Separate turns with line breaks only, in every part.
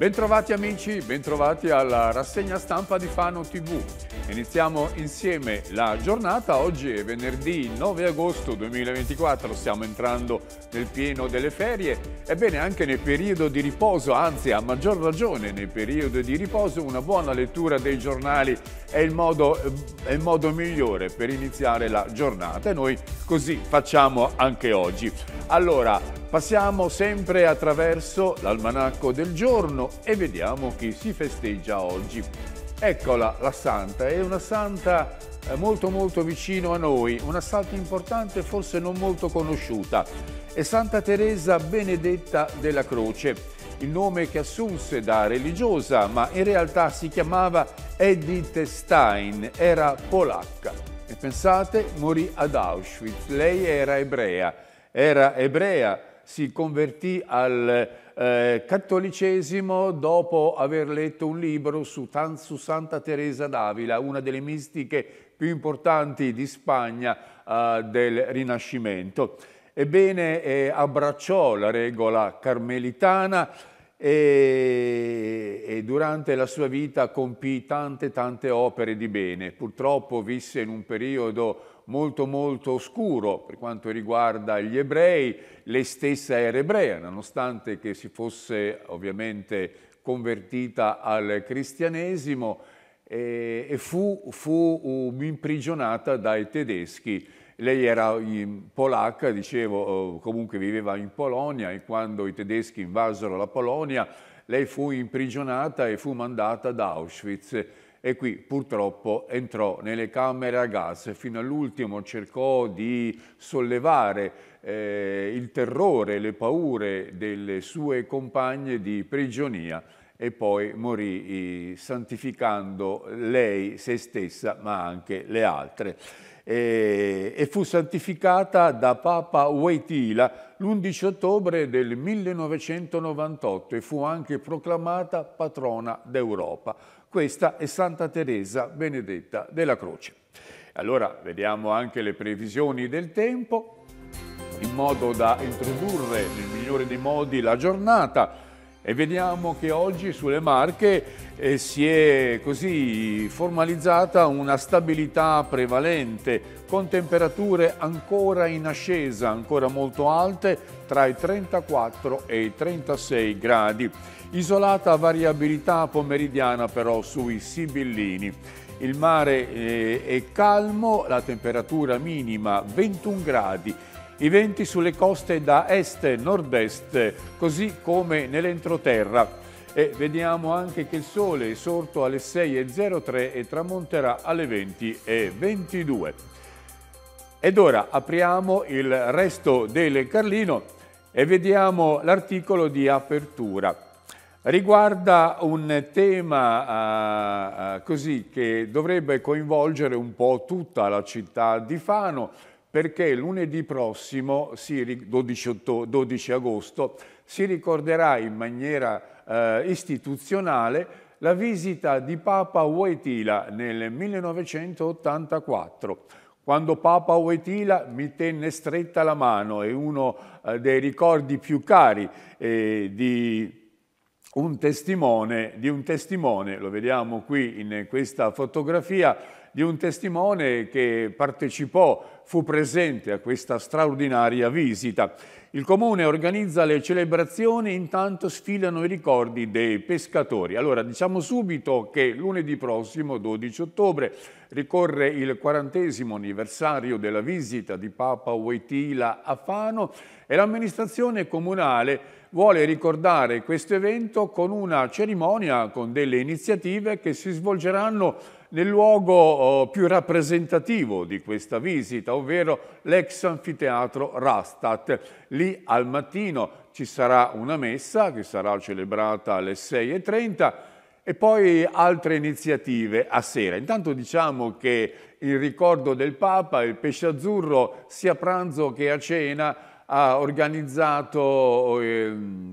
Bentrovati amici, bentrovati alla rassegna stampa di Fano TV. Iniziamo insieme la giornata, oggi è venerdì 9 agosto 2024, stiamo entrando nel pieno delle ferie, ebbene anche nel periodo di riposo, anzi a maggior ragione nel periodo di riposo una buona lettura dei giornali è il modo, è il modo migliore per iniziare la giornata e noi così facciamo anche oggi. Allora, passiamo sempre attraverso l'almanacco del giorno e vediamo chi si festeggia oggi. Eccola, la santa, è una santa eh, molto molto vicino a noi, una santa importante forse non molto conosciuta. È Santa Teresa Benedetta della Croce, il nome che assunse da religiosa, ma in realtà si chiamava Edith Stein, era polacca. E pensate, morì ad Auschwitz, lei era ebrea, era ebrea, si convertì al eh, cattolicesimo dopo aver letto un libro su, su Santa Teresa d'Avila, una delle mistiche più importanti di Spagna eh, del Rinascimento. Ebbene, eh, abbracciò la regola carmelitana e, e, durante la sua vita compì tante tante opere di bene. Purtroppo visse in un periodo molto molto oscuro per quanto riguarda gli ebrei, lei stessa era ebrea, nonostante che si fosse ovviamente convertita al cristianesimo e, fu, fu um, imprigionata dai tedeschi. Lei era polacca, dicevo, comunque viveva in Polonia e quando i tedeschi invasero la Polonia lei fu imprigionata e fu mandata ad Auschwitz e qui purtroppo entrò nelle camere a gas, fino all'ultimo cercò di sollevare eh, il terrore, le paure delle sue compagne di prigionia e poi morì santificando lei, se stessa, ma anche le altre. E, e fu santificata da Papa Waitila l'11 ottobre del 1998 e fu anche proclamata patrona d'Europa. Questa è Santa Teresa Benedetta della Croce. Allora vediamo anche le previsioni del tempo in modo da introdurre nel migliore dei modi la giornata e vediamo che oggi sulle Marche eh, si è così formalizzata una stabilità prevalente con temperature ancora in ascesa, ancora molto alte, tra i 34 e i 36 gradi. Isolata variabilità pomeridiana però sui Sibillini. Il mare eh, è calmo, la temperatura minima 21 gradi, i venti sulle coste da est e nord-est, così come nell'entroterra. E vediamo anche che il sole è sorto alle 6.03 e tramonterà alle 20.22. Ed ora apriamo il resto del Carlino e vediamo l'articolo di apertura riguarda un tema eh, così, che dovrebbe coinvolgere un po' tutta la città di Fano perché lunedì prossimo, 12, agosto, si ricorderà in maniera eh, istituzionale la visita di Papa Wojtyla nel 1984 quando Papa Wojtyla mi tenne stretta la mano, è uno eh, dei ricordi più cari eh, di un testimone, di un testimone, lo vediamo qui in questa fotografia, di un testimone che partecipò, fu presente a questa straordinaria visita. Il comune organizza le celebrazioni, intanto sfilano i ricordi dei pescatori. Allora diciamo subito che lunedì prossimo, 12 ottobre, ricorre il quarantesimo anniversario della visita di Papa Waitila a Fano e l'amministrazione comunale vuole ricordare questo evento con una cerimonia, con delle iniziative che si svolgeranno nel luogo oh, più rappresentativo di questa visita, ovvero l'ex anfiteatro Rastat. Lì al mattino ci sarà una messa che sarà celebrata alle 6.30 e poi altre iniziative a sera. Intanto diciamo che il ricordo del Papa, il pesce azzurro, sia a pranzo che a cena, ha organizzato eh,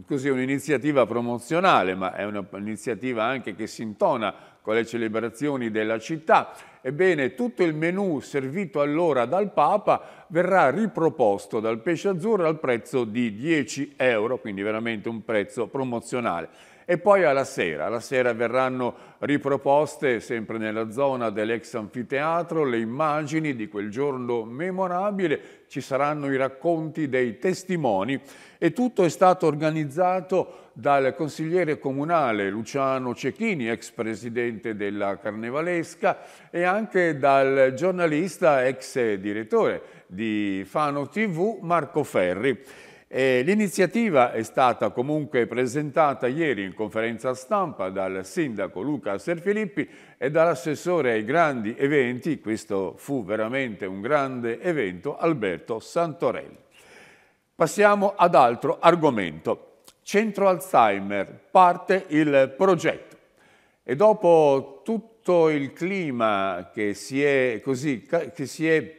un'iniziativa promozionale, ma è un'iniziativa anche che si intona con le celebrazioni della città. Ebbene, tutto il menù servito allora dal Papa verrà riproposto dal pesce azzurro al prezzo di 10 euro, quindi veramente un prezzo promozionale. E poi alla sera, alla sera verranno riproposte, sempre nella zona dell'ex anfiteatro, le immagini di quel giorno memorabile ci saranno i racconti dei testimoni e tutto è stato organizzato dal consigliere comunale Luciano Cecchini, ex presidente della Carnevalesca, e anche dal giornalista, ex direttore di Fano TV, Marco Ferri. Eh, L'iniziativa è stata comunque presentata ieri in conferenza stampa dal sindaco Luca Serfilippi e dall'assessore ai grandi eventi, questo fu veramente un grande evento, Alberto Santorelli. Passiamo ad altro argomento. Centro Alzheimer parte il progetto e dopo tutto il clima che si è, così, che si è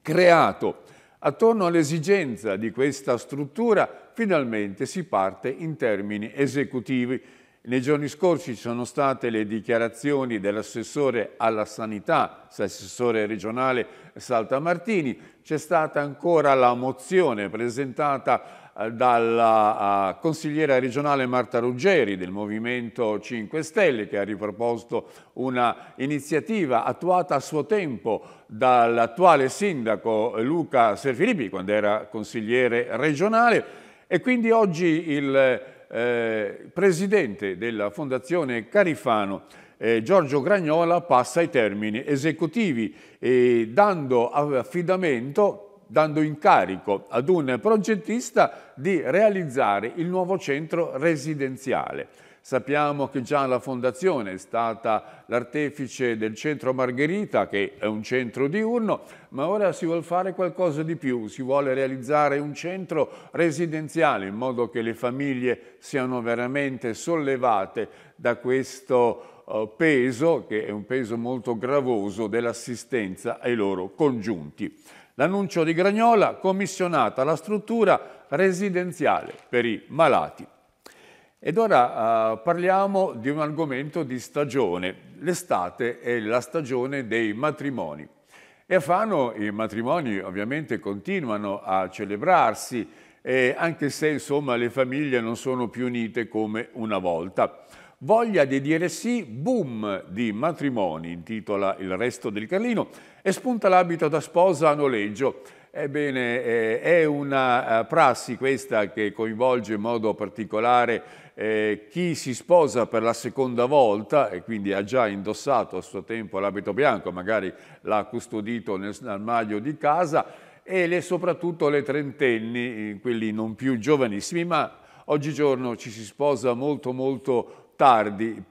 creato Attorno all'esigenza di questa struttura finalmente si parte in termini esecutivi. Nei giorni scorsi ci sono state le dichiarazioni dell'assessore alla sanità, assessore regionale Saltamartini, c'è stata ancora la mozione presentata dalla consigliera regionale Marta Ruggeri del Movimento 5 Stelle che ha riproposto un'iniziativa attuata a suo tempo dall'attuale sindaco Luca Serfilippi quando era consigliere regionale e quindi oggi il eh, presidente della Fondazione Carifano eh, Giorgio Gragnola passa ai termini esecutivi eh, dando affidamento dando incarico ad un progettista di realizzare il nuovo centro residenziale. Sappiamo che già la fondazione è stata l'artefice del centro Margherita, che è un centro diurno, ma ora si vuole fare qualcosa di più, si vuole realizzare un centro residenziale in modo che le famiglie siano veramente sollevate da questo eh, peso, che è un peso molto gravoso, dell'assistenza ai loro congiunti. L'annuncio di Gragnola commissionata la struttura residenziale per i malati. Ed ora eh, parliamo di un argomento di stagione. L'estate è la stagione dei matrimoni. E a Fano i matrimoni ovviamente continuano a celebrarsi, eh, anche se insomma, le famiglie non sono più unite come una volta. Voglia di dire sì, boom di matrimoni, intitola Il resto del Carlino, e spunta l'abito da sposa a noleggio. Ebbene, eh, è una eh, prassi questa che coinvolge in modo particolare eh, chi si sposa per la seconda volta e quindi ha già indossato a suo tempo l'abito bianco, magari l'ha custodito nell'armadio di casa, e le, soprattutto le trentenni, quelli non più giovanissimi, ma oggigiorno ci si sposa molto molto tardi,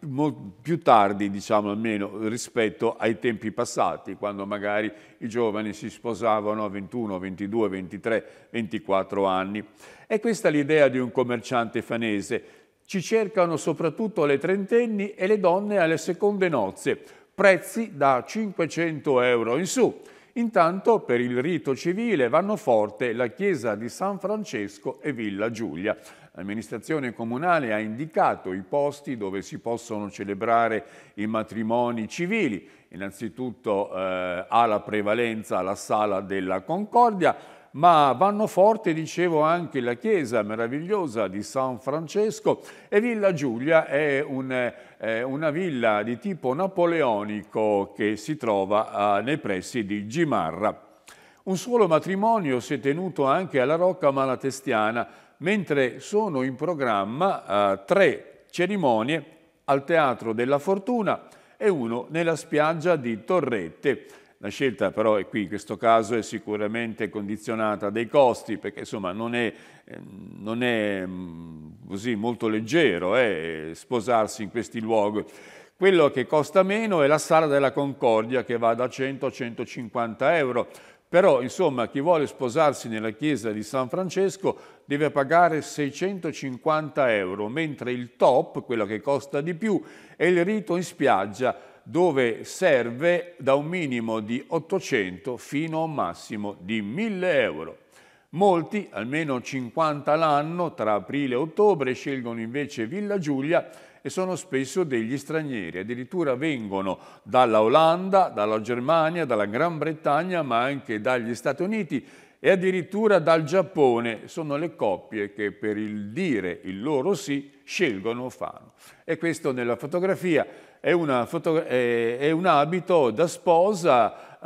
più tardi diciamo almeno rispetto ai tempi passati, quando magari i giovani si sposavano a 21, 22, 23, 24 anni. E questa è l'idea di un commerciante fanese. Ci cercano soprattutto le trentenni e le donne alle seconde nozze, prezzi da 500 euro in su. Intanto per il rito civile vanno forte la chiesa di San Francesco e Villa Giulia. L'amministrazione comunale ha indicato i posti dove si possono celebrare i matrimoni civili, innanzitutto eh, ha la prevalenza la Sala della Concordia, ma vanno forte, dicevo, anche la chiesa meravigliosa di San Francesco e Villa Giulia è un, eh, una villa di tipo napoleonico che si trova eh, nei pressi di Gimarra. Un solo matrimonio si è tenuto anche alla Rocca Malatestiana, mentre sono in programma eh, tre cerimonie al Teatro della Fortuna e uno nella spiaggia di Torrette. La scelta però è qui, in questo caso, è sicuramente condizionata dai costi, perché insomma non è, eh, non è mm, così molto leggero eh, sposarsi in questi luoghi. Quello che costa meno è la sala della Concordia che va da 100 a 150 euro, però, insomma, chi vuole sposarsi nella chiesa di San Francesco deve pagare 650 euro, mentre il top, quello che costa di più, è il rito in spiaggia, dove serve da un minimo di 800 fino a un massimo di 1000 euro. Molti, almeno 50 l'anno, tra aprile e ottobre, scelgono invece Villa Giulia e sono spesso degli stranieri, addirittura vengono dalla Olanda, dalla Germania, dalla Gran Bretagna, ma anche dagli Stati Uniti e addirittura dal Giappone sono le coppie che per il dire il loro sì scelgono Fano. E questo nella fotografia è, foto è, è un abito da sposa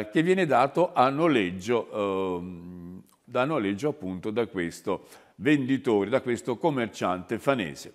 eh, che viene dato a noleggio, eh, da noleggio appunto da questo venditore, da questo commerciante fanese.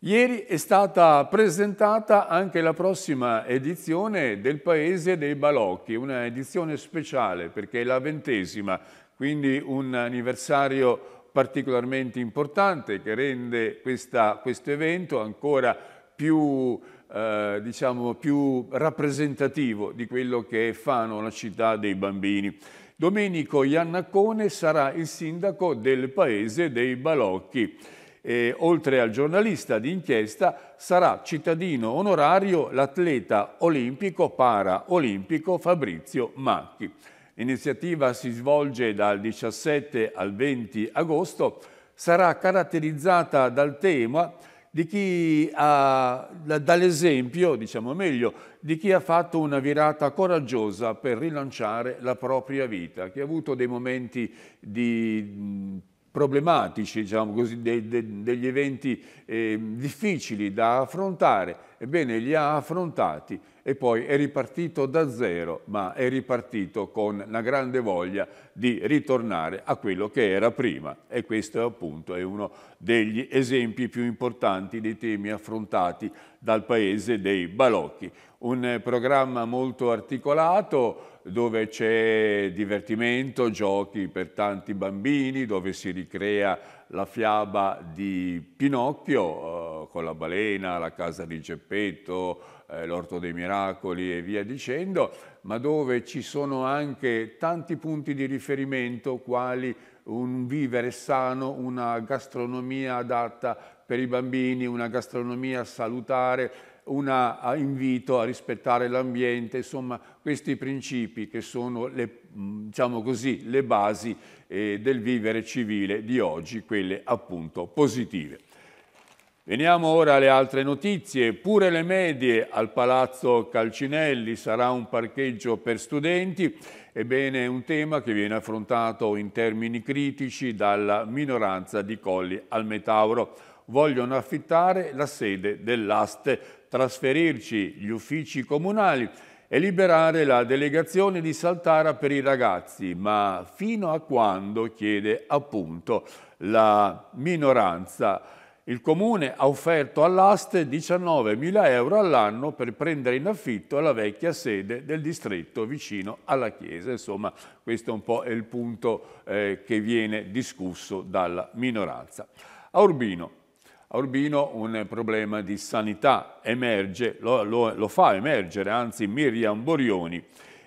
Ieri è stata presentata anche la prossima edizione del Paese dei Balocchi, una edizione speciale perché è la ventesima, quindi un anniversario particolarmente importante che rende questa, questo evento ancora più, eh, diciamo, più rappresentativo di quello che è Fano, la città dei bambini. Domenico Iannaccone sarà il sindaco del Paese dei Balocchi eh, oltre al giornalista d'inchiesta, sarà cittadino onorario l'atleta olimpico, paraolimpico Fabrizio Macchi. L'iniziativa si svolge dal 17 al 20 agosto, sarà caratterizzata dal tema di chi ha, dall'esempio, diciamo meglio, di chi ha fatto una virata coraggiosa per rilanciare la propria vita, che ha avuto dei momenti di problematici, diciamo così, de, de, degli eventi eh, difficili da affrontare, ebbene li ha affrontati e poi è ripartito da zero, ma è ripartito con la grande voglia di ritornare a quello che era prima e questo appunto è uno degli esempi più importanti dei temi affrontati dal paese dei Balocchi. Un programma molto articolato, dove c'è divertimento, giochi per tanti bambini, dove si ricrea la fiaba di Pinocchio eh, con la balena, la casa di Geppetto, eh, l'orto dei miracoli e via dicendo, ma dove ci sono anche tanti punti di riferimento quali un vivere sano, una gastronomia adatta per i bambini, una gastronomia salutare, un invito a rispettare l'ambiente, insomma questi principi che sono le, mm, diciamo così, le basi eh, del vivere civile di oggi, quelle appunto positive. Veniamo ora alle altre notizie. Pure le medie al Palazzo Calcinelli sarà un parcheggio per studenti. Ebbene, è un tema che viene affrontato in termini critici dalla minoranza di Colli al Metauro. Vogliono affittare la sede dell'Aste trasferirci gli uffici comunali e liberare la delegazione di Saltara per i ragazzi, ma fino a quando, chiede appunto la minoranza, il Comune ha offerto all'aste 19.000 euro all'anno per prendere in affitto la vecchia sede del distretto vicino alla Chiesa. Insomma, questo è un po' il punto eh, che viene discusso dalla minoranza. A Urbino, a Urbino un problema di sanità emerge, lo, lo, lo fa emergere, anzi Miriam Borioni,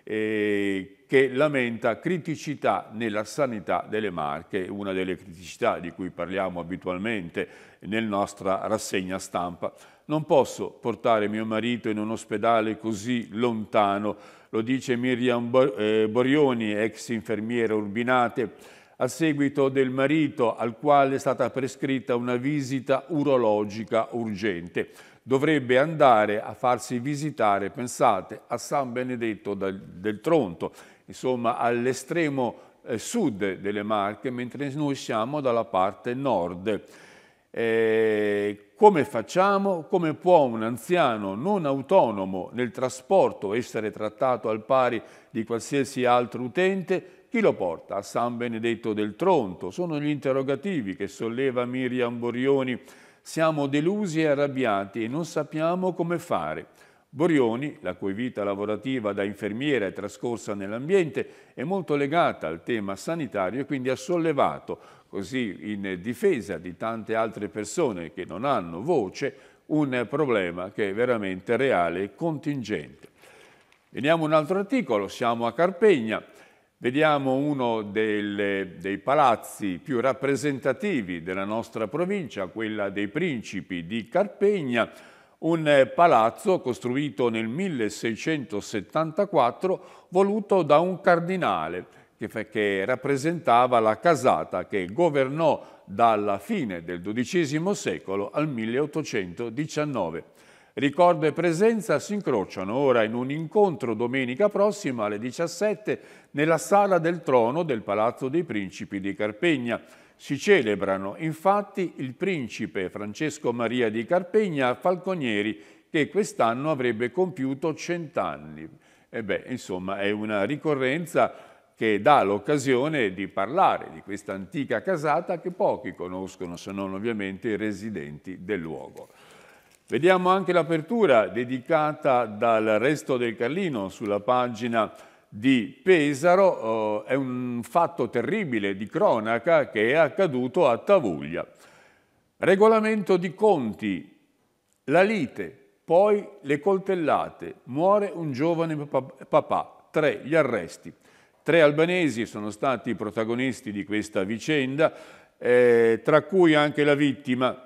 eh, che lamenta criticità nella sanità delle Marche, una delle criticità di cui parliamo abitualmente nella nostra rassegna stampa. Non posso portare mio marito in un ospedale così lontano, lo dice Miriam eh, Borioni, ex infermiera urbinate, a seguito del marito al quale è stata prescritta una visita urologica urgente. Dovrebbe andare a farsi visitare, pensate, a San Benedetto del Tronto, insomma all'estremo eh, sud delle Marche, mentre noi siamo dalla parte nord. Eh, come facciamo? Come può un anziano non autonomo nel trasporto essere trattato al pari di qualsiasi altro utente? Chi lo porta? A San Benedetto del Tronto. Sono gli interrogativi che solleva Miriam Borioni. Siamo delusi e arrabbiati e non sappiamo come fare. Borioni, la cui vita lavorativa da infermiera è trascorsa nell'ambiente, è molto legata al tema sanitario e quindi ha sollevato, così in difesa di tante altre persone che non hanno voce, un problema che è veramente reale e contingente. Veniamo a un altro articolo, siamo a Carpegna. Vediamo uno del, dei palazzi più rappresentativi della nostra provincia, quella dei Principi di Carpegna, un palazzo costruito nel 1674 voluto da un cardinale che, che rappresentava la casata che governò dalla fine del XII secolo al 1819. Ricordo e presenza si incrociano ora in un incontro domenica prossima alle 17 nella Sala del Trono del Palazzo dei Principi di Carpegna. Si celebrano infatti il principe Francesco Maria di Carpegna Falconieri che quest'anno avrebbe compiuto cent'anni. E beh, insomma, è una ricorrenza che dà l'occasione di parlare di questa antica casata che pochi conoscono se non ovviamente i residenti del luogo. Vediamo anche l'apertura dedicata dal resto del Carlino sulla pagina di Pesaro, eh, è un fatto terribile di cronaca che è accaduto a Tavuglia. Regolamento di conti, la lite, poi le coltellate, muore un giovane papà, tre gli arresti. Tre albanesi sono stati i protagonisti di questa vicenda, eh, tra cui anche la vittima,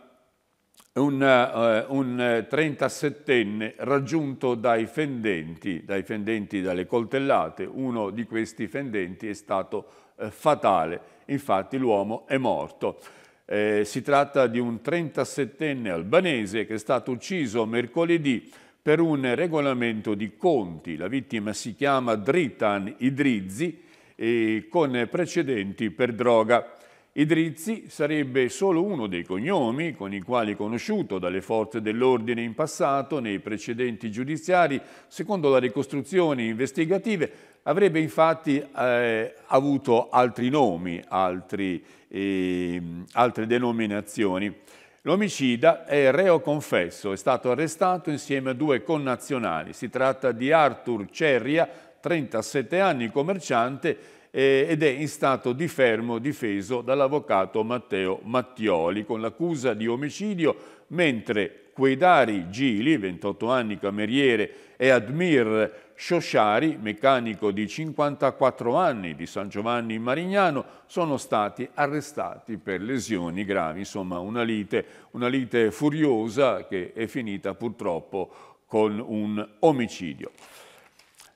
un, uh, un 37enne eh, raggiunto dai fendenti, dai fendenti dalle coltellate, uno di questi fendenti è stato uh, fatale, infatti l'uomo è morto. Eh, si tratta di un 37enne albanese che è stato ucciso mercoledì per un regolamento di conti. La vittima si chiama Dritan Idrizzi e con precedenti per droga. Idrizzi sarebbe solo uno dei cognomi con i quali conosciuto dalle forze dell'ordine in passato, nei precedenti giudiziari, secondo le ricostruzioni investigative, avrebbe infatti eh, avuto altri nomi, altri, eh, altre denominazioni. L'omicida è reo confesso, è stato arrestato insieme a due connazionali. Si tratta di Arthur Cerria, 37 anni, commerciante, eh, ed è in stato di fermo difeso dall'avvocato Matteo Mattioli con l'accusa di omicidio, mentre Quedari Gili, 28 anni cameriere, e Admir Sciosciari, meccanico di 54 anni di San Giovanni in Marignano, sono stati arrestati per lesioni gravi, insomma una lite, una lite furiosa che è finita purtroppo con un omicidio.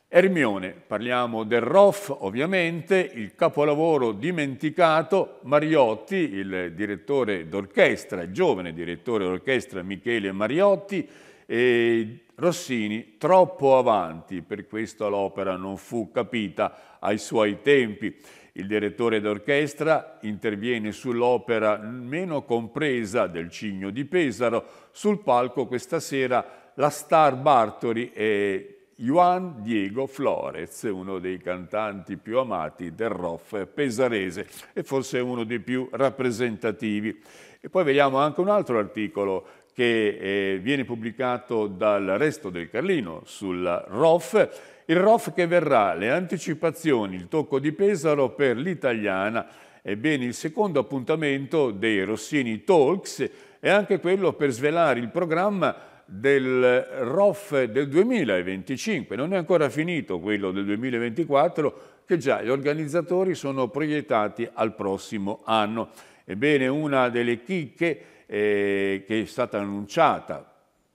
Ermione, parliamo del ROF ovviamente, il capolavoro dimenticato, Mariotti, il direttore d'orchestra, il giovane direttore d'orchestra Michele Mariotti, e Rossini troppo avanti, per questo l'opera non fu capita ai suoi tempi. Il direttore d'orchestra interviene sull'opera meno compresa del Cigno di Pesaro, sul palco questa sera la star Bartori è Juan Diego Flores, uno dei cantanti più amati del rock pesarese e forse uno dei più rappresentativi. E poi vediamo anche un altro articolo che eh, viene pubblicato dal Resto del Carlino sul ROF, il ROF che verrà, le anticipazioni, il tocco di Pesaro per l'italiana, ebbene il secondo appuntamento dei Rossini Talks è anche quello per svelare il programma del ROF del 2025, non è ancora finito quello del 2024 che già gli organizzatori sono proiettati al prossimo anno. Ebbene, una delle chicche eh, che è stata annunciata,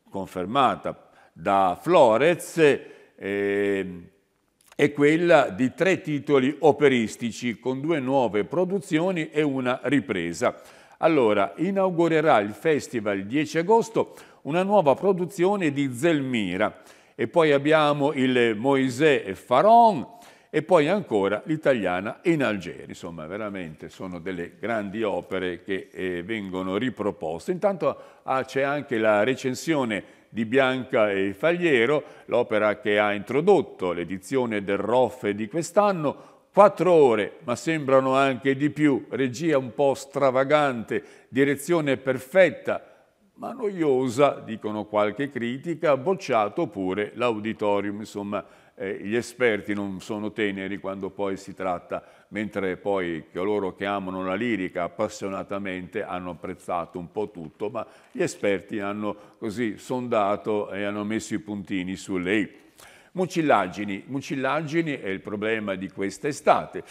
confermata da Florez, eh, è quella di tre titoli operistici con due nuove produzioni e una ripresa. Allora, inaugurerà il festival il 10 agosto una nuova produzione di Zelmira. E poi abbiamo il Moisè e Faron, e poi ancora l'italiana in Algeri. Insomma, veramente sono delle grandi opere che eh, vengono riproposte. Intanto ah, c'è anche la recensione di Bianca e Fagliero, l'opera che ha introdotto l'edizione del ROF di quest'anno, Quattro ore, ma sembrano anche di più, regia un po' stravagante, direzione perfetta, ma noiosa, dicono qualche critica, bocciato pure l'auditorium, insomma eh, gli esperti non sono teneri quando poi si tratta, mentre poi coloro che amano la lirica appassionatamente hanno apprezzato un po' tutto, ma gli esperti hanno così sondato e hanno messo i puntini sulle lei. Mucillaggini. Mucillaggini è il problema di questa estate.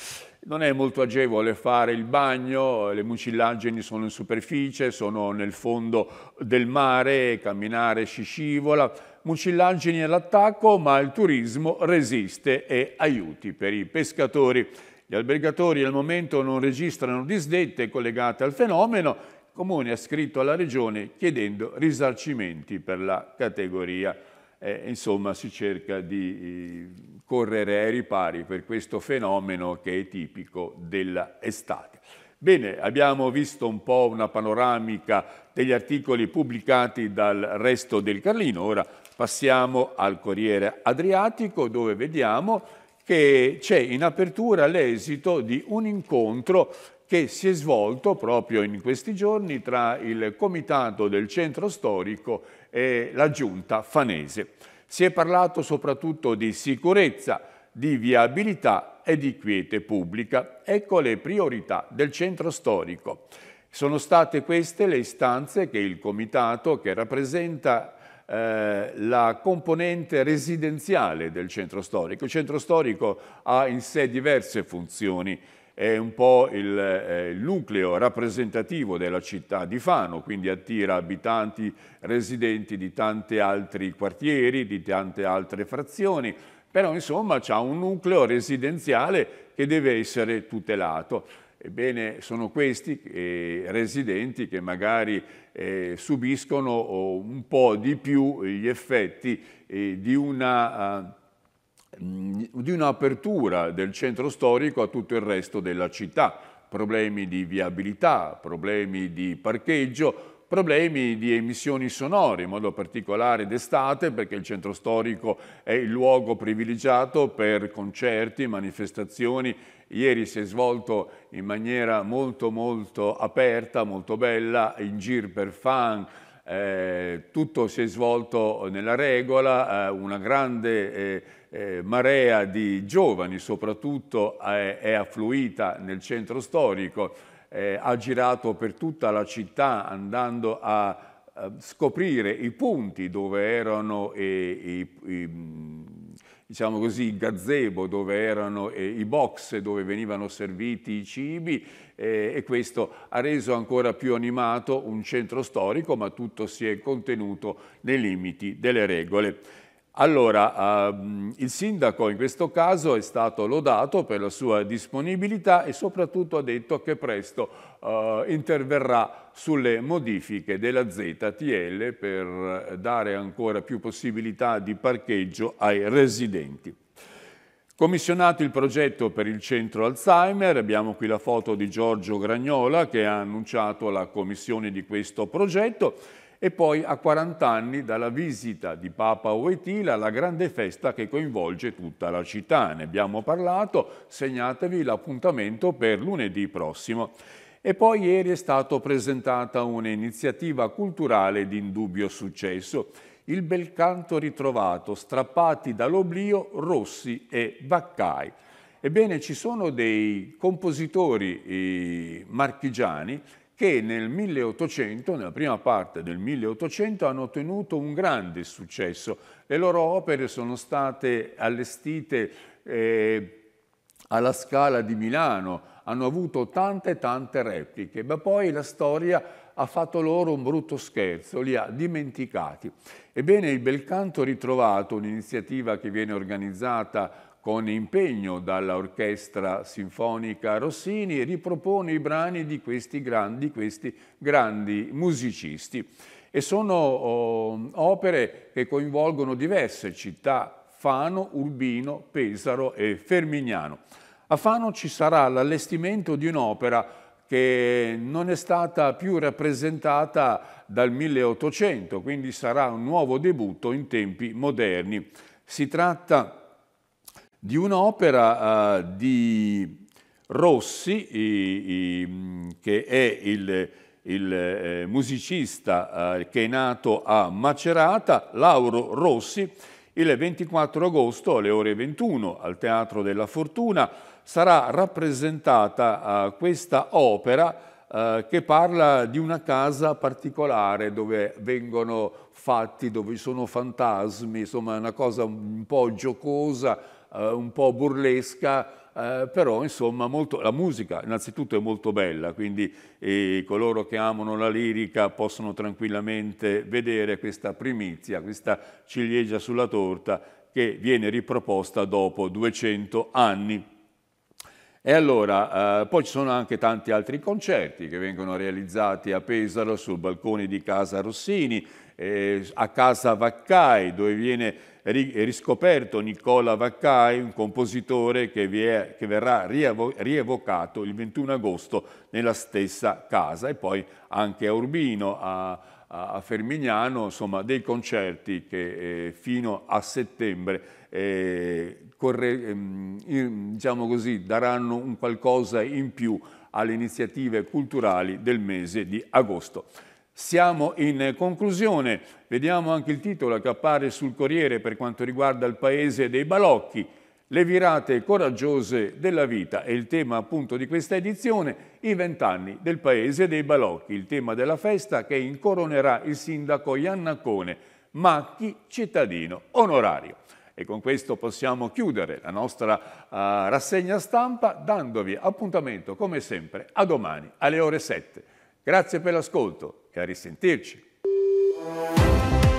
Non è molto agevole fare il bagno, le mucillaggini sono in superficie, sono nel fondo del mare, camminare si scivola. Mucillaggini all'attacco, ma il turismo resiste e aiuti per i pescatori. Gli albergatori al momento non registrano disdette collegate al fenomeno. Il Comune ha scritto alla Regione chiedendo risarcimenti per la categoria eh, insomma si cerca di eh, correre ai ripari per questo fenomeno che è tipico dell'estate. Bene, abbiamo visto un po' una panoramica degli articoli pubblicati dal resto del Carlino, ora passiamo al Corriere Adriatico dove vediamo che c'è in apertura l'esito di un incontro che si è svolto proprio in questi giorni tra il Comitato del Centro Storico e la Giunta Fanese. Si è parlato soprattutto di sicurezza, di viabilità e di quiete pubblica. Ecco le priorità del Centro Storico. Sono state queste le istanze che il Comitato, che rappresenta eh, la componente residenziale del centro storico. Il centro storico ha in sé diverse funzioni, è un po' il, eh, il, nucleo rappresentativo della città di Fano, quindi attira abitanti residenti di tanti altri quartieri, di tante altre frazioni, però insomma c'è un nucleo residenziale che deve essere tutelato. Ebbene, sono questi eh, residenti che magari eh, subiscono oh, un po' di più gli effetti eh, di una ah, di un'apertura del centro storico a tutto il resto della città, problemi di viabilità, problemi di parcheggio, problemi di emissioni sonore, in modo particolare d'estate, perché il centro storico è il luogo privilegiato per concerti, manifestazioni. Ieri si è svolto in maniera molto molto aperta, molto bella, in gir per fan, eh, tutto si è svolto nella regola, eh, una grande... Eh, eh, marea di giovani, soprattutto eh, è affluita nel centro storico, eh, ha girato per tutta la città andando a, a eh, scoprire i punti dove erano i, i mm, diciamo così, il gazebo dove erano eh, i box dove venivano serviti i cibi eh, e questo ha reso ancora più animato un centro storico, ma tutto si è contenuto nei limiti delle regole. Allora, ehm, il sindaco in questo caso è stato lodato per la sua disponibilità e soprattutto ha detto che presto eh, interverrà sulle modifiche della ZTL per dare ancora più possibilità di parcheggio ai residenti. Commissionato il progetto per il centro Alzheimer, abbiamo qui la foto di Giorgio Gragnola che ha annunciato la commissione di questo progetto e poi a 40 anni dalla visita di Papa Oetila alla grande festa che coinvolge tutta la città. Ne abbiamo parlato, segnatevi l'appuntamento per lunedì prossimo. E poi ieri è stata presentata un'iniziativa culturale di indubbio successo, il bel canto ritrovato, strappati dall'oblio Rossi e Vaccai. Ebbene, ci sono dei compositori marchigiani che nel 1800, nella prima parte del 1800, hanno ottenuto un grande successo. Le loro opere sono state allestite eh, alla Scala di Milano, hanno avuto tante tante repliche, ma poi la storia ha fatto loro un brutto scherzo, li ha dimenticati. Ebbene, il Bel Canto Ritrovato, un'iniziativa che viene organizzata con impegno dall'Orchestra Sinfonica Rossini ripropone i brani di questi grandi, questi grandi musicisti. E sono oh, opere che coinvolgono diverse città, Fano, Urbino, Pesaro e Fermignano. A Fano ci sarà l'allestimento di un'opera che non è stata più rappresentata dal 1800, quindi sarà un nuovo debutto in tempi moderni. Si tratta di di un'opera uh, di Rossi, i, i, che è il, il eh, musicista eh, che è nato a Macerata, Lauro Rossi, il 24 agosto alle ore 21 al Teatro della Fortuna sarà rappresentata eh, questa opera eh, che parla di una casa particolare dove vengono fatti, dove ci sono fantasmi, insomma una cosa un po' giocosa, eh, un po' burlesca, eh, però insomma molto, la musica innanzitutto è molto bella, quindi eh, coloro che amano la lirica possono tranquillamente vedere questa primizia, questa ciliegia sulla torta che viene riproposta dopo 200 anni. E allora, eh, poi ci sono anche tanti altri concerti che vengono realizzati a Pesaro sul balcone di Casa Rossini, eh, a casa Vaccai, dove viene riscoperto Nicola Vaccai, un compositore che, è, che, verrà rievocato il 21 agosto nella stessa casa e poi anche a Urbino, a, a Fermignano, insomma dei concerti che eh, fino a settembre eh, corre, ehm, diciamo così, daranno un qualcosa in più alle iniziative culturali del mese di agosto. Siamo in conclusione, vediamo anche il titolo che appare sul Corriere per quanto riguarda il paese dei balocchi, le virate coraggiose della vita è il tema appunto di questa edizione, i vent'anni del paese dei balocchi, il tema della festa che incoronerà il sindaco Iannacone, Macchi cittadino onorario. E con questo possiamo chiudere la nostra uh, rassegna stampa dandovi appuntamento come sempre a domani alle ore 7. Grazie per l'ascolto. Queres sentir-te?